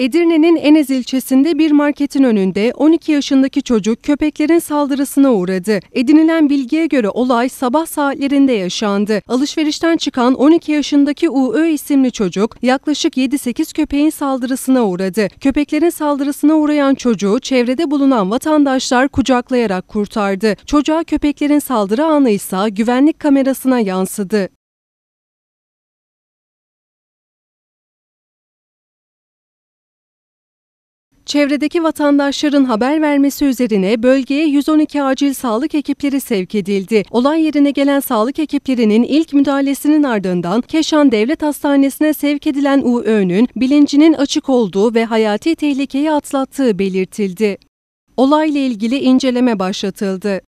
Edirne'nin Enez ilçesinde bir marketin önünde 12 yaşındaki çocuk köpeklerin saldırısına uğradı. Edinilen bilgiye göre olay sabah saatlerinde yaşandı. Alışverişten çıkan 12 yaşındaki UÖ isimli çocuk yaklaşık 7-8 köpeğin saldırısına uğradı. Köpeklerin saldırısına uğrayan çocuğu çevrede bulunan vatandaşlar kucaklayarak kurtardı. Çocuğa köpeklerin saldırı anı ise güvenlik kamerasına yansıdı. Çevredeki vatandaşların haber vermesi üzerine bölgeye 112 acil sağlık ekipleri sevk edildi. Olay yerine gelen sağlık ekiplerinin ilk müdahalesinin ardından Keşan Devlet Hastanesi'ne sevk edilen UÖ'nün bilincinin açık olduğu ve hayati tehlikeyi atlattığı belirtildi. Olayla ilgili inceleme başlatıldı.